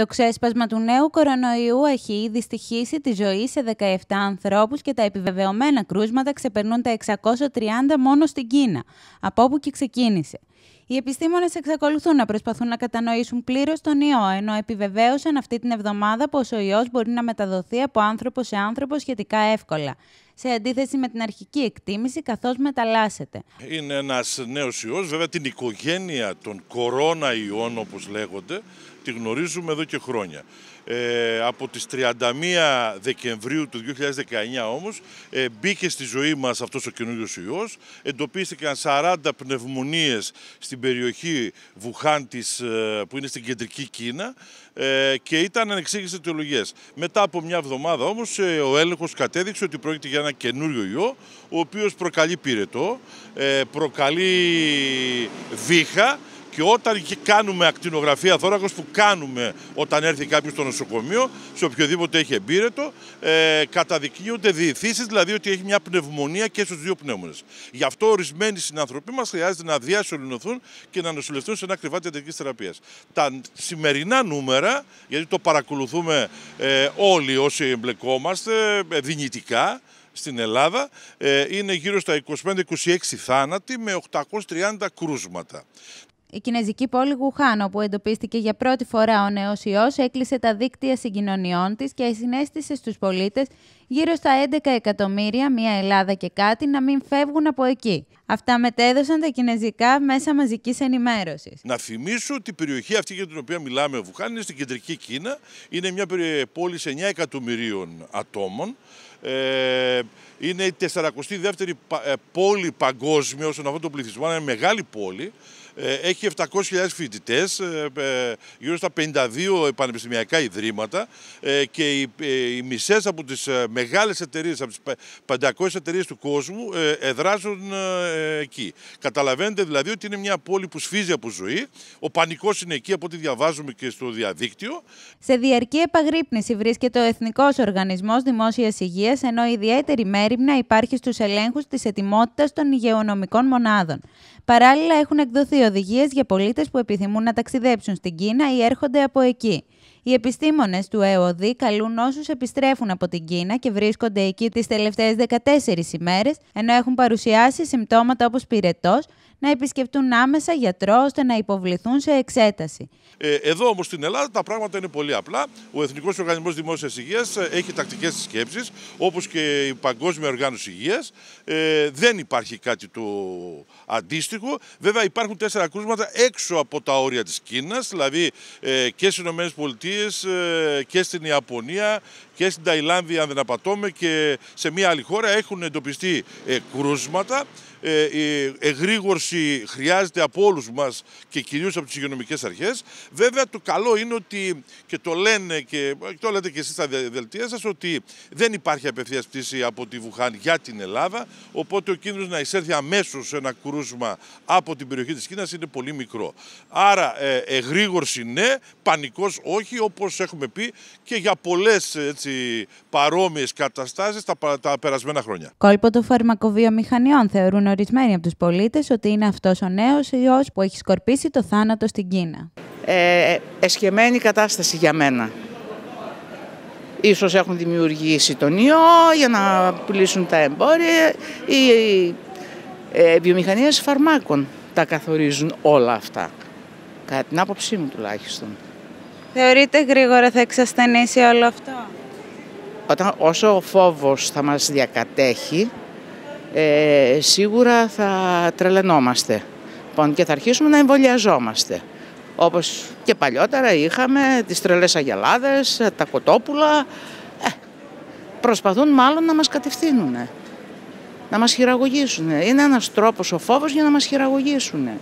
Το ξέσπασμα του νέου κορονοϊού έχει ήδη στοιχήσει τη ζωή σε 17 ανθρώπους και τα επιβεβαιωμένα κρούσματα ξεπερνούν τα 630 μόνο στην Κίνα, από όπου και ξεκίνησε. Οι επιστήμονες εξακολουθούν να προσπαθούν να κατανοήσουν πλήρως τον ιό, ενώ επιβεβαίωσαν αυτή την εβδομάδα πως ο ιός μπορεί να μεταδοθεί από άνθρωπο σε άνθρωπο σχετικά εύκολα. Σε αντίθεση με την αρχική εκτίμηση, καθώς μεταλλάσσεται. Είναι ένας νέος ιός, βέβαια την οικογένεια των κορώναϊών, όπως λέγονται, τη γνωρίζουμε εδώ και χρόνια. Ε, από τις 31 Δεκεμβρίου του 2019 όμως ε, μπήκε στη ζωή μας αυτός ο καινούριο ιός, εντοπίστηκαν 40 πνευμονίες στην περιοχή Βουχάν της, ε, που είναι στην κεντρική Κίνα ε, και ήταν ανεξήγηση αιτιολογίες. Μετά από μια εβδομάδα όμως ε, ο έλεγχος κατέδειξε ότι πρόκειται για ένα καινούριο ιό ο οποίος προκαλεί πυρετό, προκαλεί βήχα και όταν κάνουμε ακτινογραφία θώρακο που κάνουμε όταν έρθει κάποιος στο νοσοκομείο, σε οποιοδήποτε έχει εμπείρετο, ε, καταδεικνύονται διηθήσεις, δηλαδή ότι έχει μια πνευμονία και στους δύο πνεύμονες. Γι' αυτό ορισμένοι συνανθρωποί μας χρειάζεται να διασωληνωθούν και να νοσηλευτούν σε ένα κρεβάτι ιατρικής θεραπείας. Τα σημερινά νούμερα, γιατί το παρακολουθούμε ε, όλοι όσοι εμπλεκόμαστε ε, δυνητικά, στην Ελλάδα ε, είναι γύρω στα 25-26 θάνατοι με 830 κρούσματα η κινέζικη πόλη Γουχάν, όπου εντοπίστηκε για πρώτη φορά ο νέος ιός, έκλεισε τα δίκτυα συγκοινωνιών της και συνέστησε στους πολίτες γύρω στα 11 εκατομμύρια, μία Ελλάδα και κάτι, να μην φεύγουν από εκεί. Αυτά μετέδωσαν τα κινέζικα μέσα μαζικής ενημέρωσης. Να θυμίσω ότι η περιοχή αυτή για την οποία μιλάμε, Βουχάν, είναι στην κεντρική Κίνα. Είναι μια πόλη σε 9 εκατομμυρίων ατόμων. Ε, είναι η 42η ε, πόλη παγκόσμια όσον αφορά τον πληθυσμό, είναι μεγάλη πόλη. Ε, έχει 700.000 φοιτητές, ε, ε, γύρω στα 52 πανεπιστημιακά ιδρύματα και οι, μισές από τις μεγάλες εταιρείες, από τις 500 εταιρείες του κόσμου, εδράζουν εκεί. Καταλαβαίνετε δηλαδή ότι είναι μια πόλη που σφίζει από ζωή. Ο πανικός είναι εκεί από ό,τι διαβάζουμε και στο διαδίκτυο. Σε διαρκή επαγρύπνηση βρίσκεται ο Εθνικός Οργανισμός Δημόσιας Υγείας, ενώ ιδιαίτερη μέρημνα υπάρχει στους ελέγχους της ετοιμότητας των υγειονομικών μονάδων. Παράλληλα, έχουν εκδοθεί οδηγίες για πολίτες που επιθυμούν να ταξιδέψουν στην Κίνα ή έρχονται από εκεί. Οι επιστήμονες του ΕΟΔΗ καλούν όσους επιστρέφουν από την Κίνα και βρίσκονται εκεί τις τελευταίες 14 ημέρες, ενώ έχουν παρουσιάσει συμπτώματα όπως πυρετός, να επισκεφτούν άμεσα γιατρό ώστε να υποβληθούν σε εξέταση. Ε, εδώ όμως στην Ελλάδα τα πράγματα είναι πολύ απλά. Ο Εθνικός Οργανισμός Δημόσιας Υγείας ε, έχει τακτικές σκέψει, όπως και η Παγκόσμια Οργάνωση Υγείας. Ε, δεν υπάρχει κάτι το αντίστοιχο. Βέβαια, υπάρχουν τέσσερα κρούσματα έξω από τα όρια της Κίνας, δηλαδή και στις ΗΠΑ και στην Ιαπωνία και στην Ταϊλάνδη, αν δεν απατώμε, και σε μια άλλη χώρα έχουν εντοπιστεί κρούσματα ε, εγρήγορση χρειάζεται από όλους μας και κυρίως από τις υγειονομικές αρχές. Βέβαια το καλό είναι ότι και το λένε και ε, το λέτε και εσείς στα δελτία σας ότι δεν υπάρχει απευθείας πτήση από τη Βουχάν για την Ελλάδα οπότε ο κίνδυνος να εισέλθει αμέσως σε ένα κρούσμα από την περιοχή της Κίνας είναι πολύ μικρό. Άρα ε, εγρήγορση ναι, πανικός όχι όπως έχουμε πει και για πολλές έτσι, παρόμοιες καταστάσεις τα, περασμένα χρόνια. Κόλπο των φαρμακοβιομηχανιών θεωρούν ορισμένοι από τους πολίτες ότι είναι αυτός ο νέος ιός που έχει σκορπίσει το θάνατο στην Κίνα. Ε, κατάσταση για μένα. Ίσως έχουν δημιουργήσει τον ιό για να πουλήσουν τα εμπόρια. Οι ε, βιομηχανίες φαρμάκων τα καθορίζουν όλα αυτά. Κατά την άποψή μου τουλάχιστον. Θεωρείτε γρήγορα θα εξασθενήσει όλο αυτό. Όταν, όσο ο φόβος θα μας διακατέχει, ε, σίγουρα θα τρελανόμαστε λοιπόν, και θα αρχίσουμε να εμβολιαζόμαστε. Όπως και παλιότερα είχαμε τις τρελές αγελάδες, τα κοτόπουλα. Ε, προσπαθούν μάλλον να μας κατευθύνουν, να μας χειραγωγήσουν. Είναι ένας τρόπος ο φόβος για να μας χειραγωγήσουν.